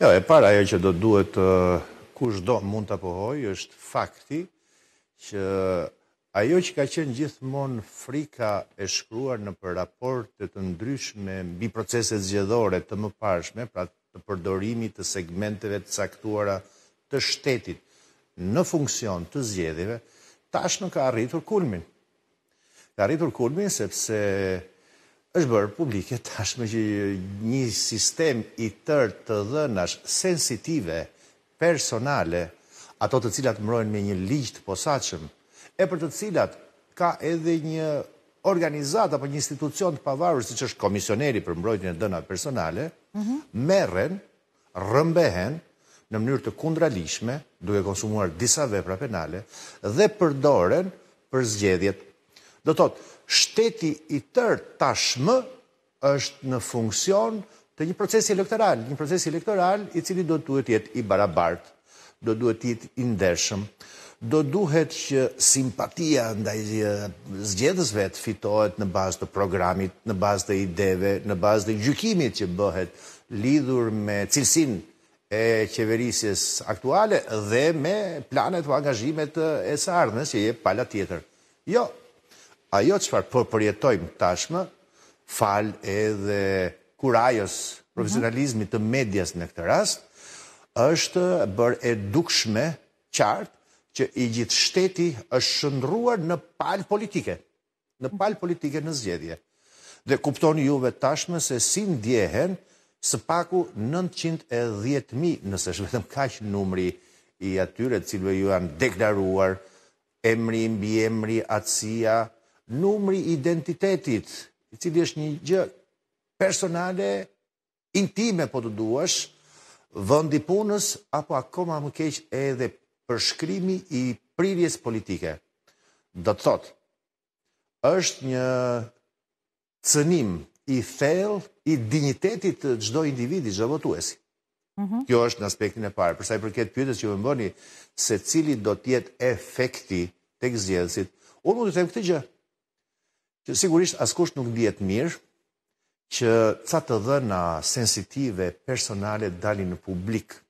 Jo, e para ajo që do duhet kush do mund të pohoj, është fakti që ajo që ka qenë gjithmonë frika e shkruar në për raporte të ndryshme mbi proceset zgjedhore të më pashme, pra të përdorimi të segmenteve të saktuara të shtetit në funksion të zgjedhive, tash nuk ka arritur kulmin. Ka arritur kulmin sepse është bërë publike tashme që një sistem i tërë të dhënash sensitive, personale, ato të cilat mërojnë me një liqë të posaqëm, e për të cilat ka edhe një organizat apo një institucion të pavarur, si që është komisioneri për mërojnë e dëna personale, meren, rëmbehen, në mënyrë të kundralishme, duke konsumuar disa vepra penale, dhe përdoren për zgjedhjet Do të thotë, shteti i tërë tashmë është në funksion të një procesi elektoral, një procesi elektoral i cili do të jetë i barabart, do duhet jetë i ndershëm, do duhet që simpatia ndaj zgjedhësve të fitohet në bazë të programit, në bazë të ideve, në bazë të gjykimit që bëhet lidhur me cilësin e qeverisjes aktuale dhe me planet o angazhimet e së ardhmes që je pala tjetër. Jo, ajo që farë për po përjetojmë tashmë, falë edhe kurajës profesionalizmi të medjas në këtë rast, është bërë dukshme qartë që i gjithë shteti është shëndruar në palë politike, në palë politike në zgjedhje. Dhe kuptoni juve tashmë se si ndjehen së paku 910.000 nëse është vetëm kaqë numri i atyre cilve ju janë deklaruar emri, mbi emri, atësia, numri identitetit, i cili është një gjë personale, intime po të duash, vëndi punës, apo akoma më keq edhe përshkrimi i prirjes politike. Do të thotë, është një cënim i fel, i dinjitetit të çdo individi, çdo votuesi. Mhm. Kjo është në aspektin e parë. Për sa i përket pjëtës që më bëni se cili do të jetë efekti tek zgjedhësit, unë mund të them këtë gjë që sigurisht askusht nuk djetë mirë që ca të dhe na sensitive personale dalin në publikë